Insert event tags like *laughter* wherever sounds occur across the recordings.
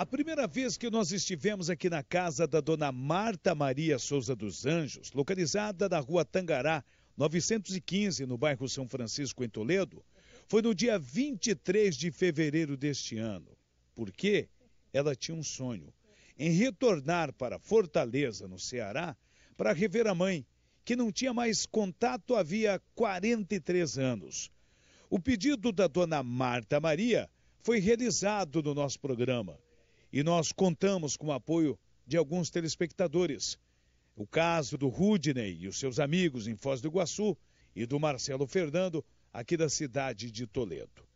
A primeira vez que nós estivemos aqui na casa da dona Marta Maria Souza dos Anjos, localizada na rua Tangará, 915, no bairro São Francisco, em Toledo, foi no dia 23 de fevereiro deste ano, porque ela tinha um sonho em retornar para Fortaleza, no Ceará, para rever a mãe, que não tinha mais contato havia 43 anos. O pedido da dona Marta Maria foi realizado no nosso programa e nós contamos com o apoio de alguns telespectadores. O caso do Rudney e os seus amigos em Foz do Iguaçu e do Marcelo Fernando, aqui da cidade de Toledo.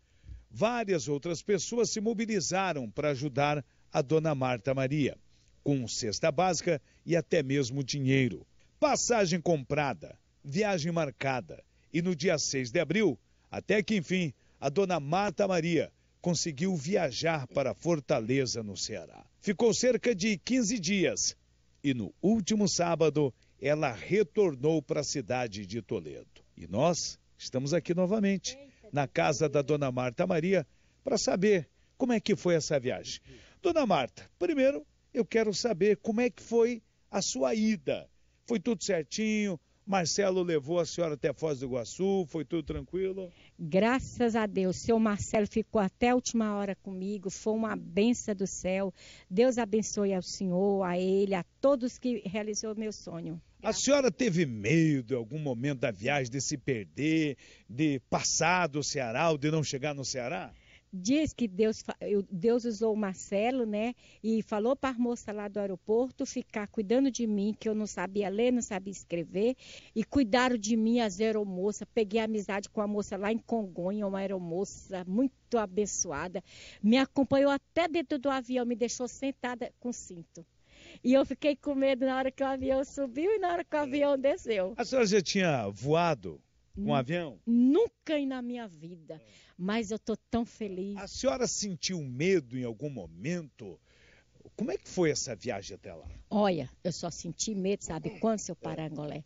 Várias outras pessoas se mobilizaram para ajudar a dona Marta Maria, com cesta básica e até mesmo dinheiro. Passagem comprada, viagem marcada e no dia 6 de abril, até que enfim, a dona Marta Maria conseguiu viajar para Fortaleza, no Ceará. Ficou cerca de 15 dias e no último sábado ela retornou para a cidade de Toledo. E nós estamos aqui novamente, na casa da dona Marta Maria, para saber como é que foi essa viagem. Dona Marta, primeiro eu quero saber como é que foi a sua ida. Foi tudo certinho? Marcelo levou a senhora até Foz do Iguaçu, foi tudo tranquilo? Graças a Deus, seu Marcelo ficou até a última hora comigo, foi uma benção do céu. Deus abençoe ao senhor, a ele, a todos que realizou meu sonho. A senhora teve medo em algum momento da viagem de se perder, de passar do Ceará ou de não chegar no Ceará? diz que Deus, Deus usou o Marcelo, né? E falou para a moça lá do aeroporto ficar cuidando de mim, que eu não sabia ler, não sabia escrever. E cuidaram de mim as aeromoças. Peguei amizade com a moça lá em Congonha, uma aeromoça muito abençoada. Me acompanhou até dentro do avião, me deixou sentada com cinto. E eu fiquei com medo na hora que o avião subiu e na hora que o hum. avião desceu. A senhora já tinha voado? Com um avião? Nunca na minha vida, mas eu tô tão feliz. A senhora sentiu medo em algum momento? Como é que foi essa viagem até lá? Olha, eu só senti medo, sabe quando, seu Parangolé?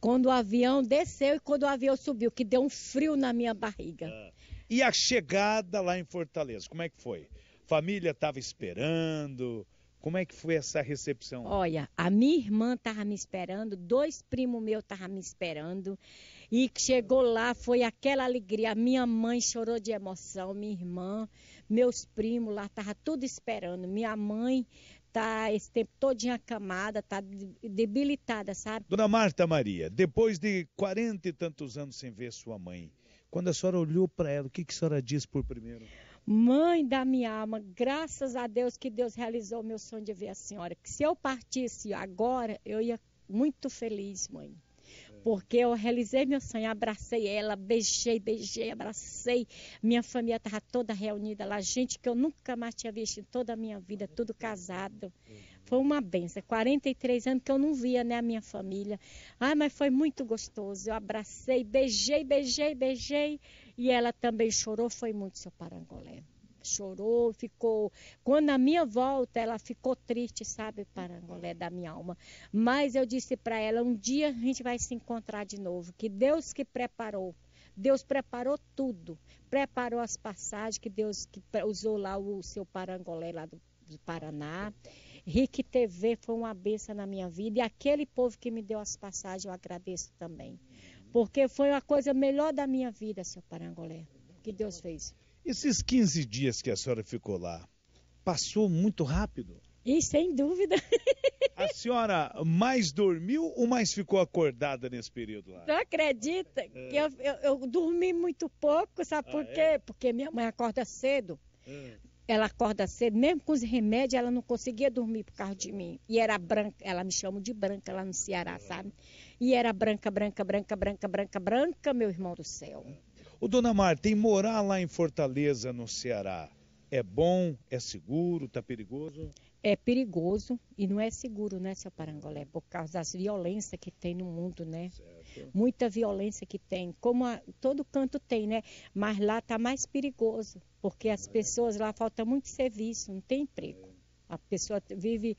Quando o avião desceu e quando o avião subiu, que deu um frio na minha barriga. Ah. E a chegada lá em Fortaleza, como é que foi? Família estava esperando? Como é que foi essa recepção? Olha, a minha irmã estava me esperando, dois primos meus estavam me esperando, e chegou lá, foi aquela alegria. Minha mãe chorou de emoção, minha irmã, meus primos lá, estavam tudo esperando. Minha mãe tá esse tempo todinha acamada, tá debilitada, sabe? Dona Marta Maria, depois de quarenta e tantos anos sem ver sua mãe, quando a senhora olhou para ela, o que, que a senhora disse por primeiro? Mãe da minha alma, graças a Deus que Deus realizou meu sonho de ver a senhora. Que se eu partisse agora, eu ia muito feliz, mãe. É. Porque eu realizei meu sonho, abracei ela, beijei, beijei, abracei. Minha família estava toda reunida lá, gente que eu nunca mais tinha visto em toda a minha vida, tudo casado. Foi uma benção. 43 anos que eu não via né, a minha família. Ah, mas foi muito gostoso. Eu abracei, beijei, beijei, beijei. E ela também chorou, foi muito, seu Parangolé. Chorou, ficou. Quando a minha volta, ela ficou triste, sabe, Parangolé, da minha alma. Mas eu disse para ela: um dia a gente vai se encontrar de novo, que Deus que preparou. Deus preparou tudo, preparou as passagens que Deus que usou lá o seu parangolé lá do, do Paraná. Rick TV foi uma benção na minha vida e aquele povo que me deu as passagens eu agradeço também porque foi a coisa melhor da minha vida, seu Parangolé, que Deus fez. Esses 15 dias que a senhora ficou lá, passou muito rápido? E sem dúvida. A senhora mais dormiu ou mais ficou acordada nesse período lá? Não acredita é. que eu, eu, eu, dormi muito pouco, sabe ah, por é? quê? É? Porque minha mãe acorda cedo. É. Ela acorda cedo, mesmo com os remédios, ela não conseguia dormir por causa de mim. E era branca, ela me chama de branca lá no Ceará, é. sabe? E era branca, branca, branca, branca, branca, branca, meu irmão do céu. O Dona Marta, e morar lá em Fortaleza, no Ceará, é bom? É seguro? Está perigoso? É perigoso e não é seguro, né, seu Parangolé? Por causa das violências que tem no mundo, né? Certo. Muita violência que tem, como a, todo canto tem, né? Mas lá está mais perigoso, porque as é. pessoas lá falta muito serviço, não tem emprego. É. A pessoa vive,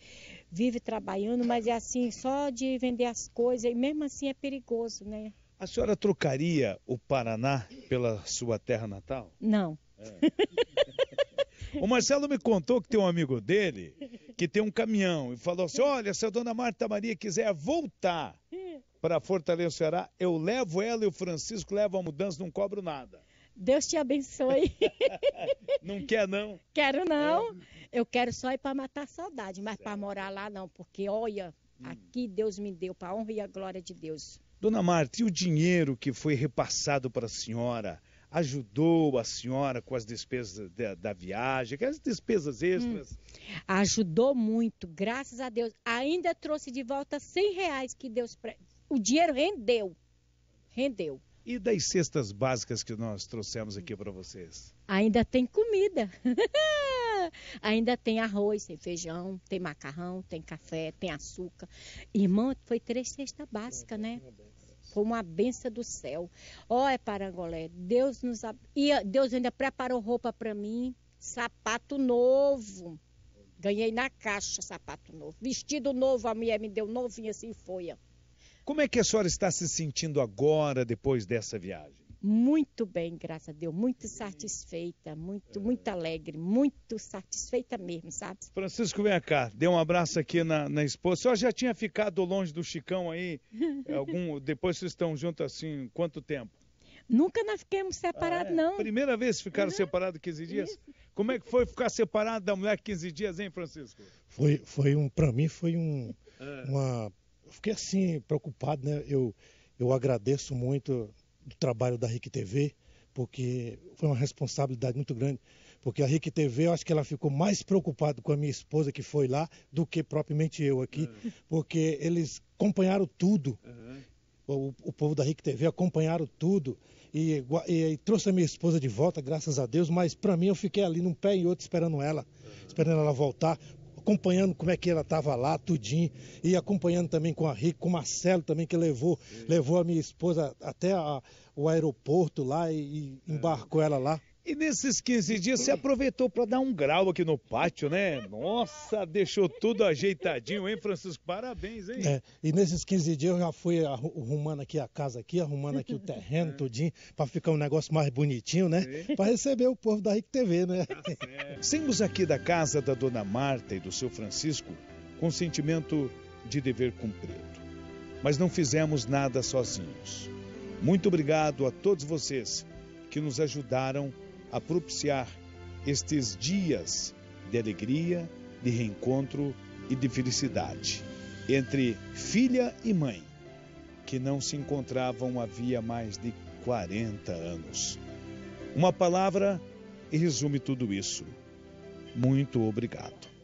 vive trabalhando, mas é assim, só de vender as coisas, e mesmo assim é perigoso, né? A senhora trocaria o Paraná pela sua terra natal? Não. É. *laughs* o Marcelo me contou que tem um amigo dele que tem um caminhão e falou assim: olha, se a dona Marta Maria quiser voltar é. para Fortaleza Ceará, eu levo ela e o Francisco levam a mudança, não cobro nada. Deus te abençoe. *laughs* Não quer, não? Quero não. É. Eu quero só ir para matar a saudade, mas para morar lá não, porque olha, hum. aqui Deus me deu para a honra e a glória de Deus. Dona Marta, e o dinheiro que foi repassado para a senhora ajudou a senhora com as despesas da, da viagem, aquelas despesas hum. extras? Hum. Ajudou muito, graças a Deus. Ainda trouxe de volta 100 reais que Deus. Pre... O dinheiro rendeu. Rendeu. E das cestas básicas que nós trouxemos aqui para vocês? Ainda tem comida. *laughs* Ainda tem arroz, tem feijão, tem macarrão, tem café, tem açúcar. Irmão, foi três cestas básicas, né? Foi uma benção do céu. Ó, oh, é parangolé, Deus nos e Deus ainda preparou roupa para mim, sapato novo. Ganhei na caixa sapato novo, vestido novo, a mulher me deu novinho assim foi. Ó. Como é que a senhora está se sentindo agora, depois dessa viagem? Muito bem, graças a Deus, muito satisfeita, muito, é. muito alegre, muito satisfeita mesmo, sabe? Francisco, vem cá, dê um abraço aqui na, na esposa. A senhora já tinha ficado longe do Chicão aí, *laughs* algum, depois vocês estão juntos assim, quanto tempo? Nunca nós fiquemos separados, ah, é? não. Primeira vez ficaram uhum. separados 15 dias? Isso. Como é que foi ficar separado da mulher 15 dias, hein, Francisco? Foi, foi um, para mim foi um, é. uma eu fiquei assim, preocupado, né? Eu, eu agradeço muito o trabalho da RIC TV, porque foi uma responsabilidade muito grande. Porque a RIC TV, eu acho que ela ficou mais preocupada com a minha esposa que foi lá do que propriamente eu aqui, uhum. porque eles acompanharam tudo. Uhum. O, o, povo da RIC TV acompanharam tudo e, e, e, trouxe a minha esposa de volta, graças a Deus, mas para mim eu fiquei ali num pé e outro esperando ela, uhum. esperando ela voltar, acompanhando como é que ela estava lá, tudinho, e acompanhando também com a Rica, com o Marcelo também, que levou, levou a minha esposa até a, o aeroporto lá e, e é. embarcou é. ela lá. E nesses 15 dias você aproveitou para dar um grau aqui no pátio, né? Nossa, deixou tudo ajeitadinho, hein, Francisco? Parabéns, hein? É, e nesses 15 dias eu já fui arrumando aqui a casa aqui, arrumando aqui o terreno é. *laughs* tudinho, para ficar um negócio mais bonitinho, né? Para receber o povo da RIC TV, né? Tá Saímos aqui da casa da dona Marta e do seu Francisco com sentimento de dever cumprido. Mas não fizemos nada sozinhos. Muito obrigado a todos vocês que nos ajudaram a a propiciar estes dias de alegria, de reencontro e de felicidade entre filha e mãe, que não se encontravam havia mais de 40 anos. Uma palavra resume tudo isso. Muito obrigado.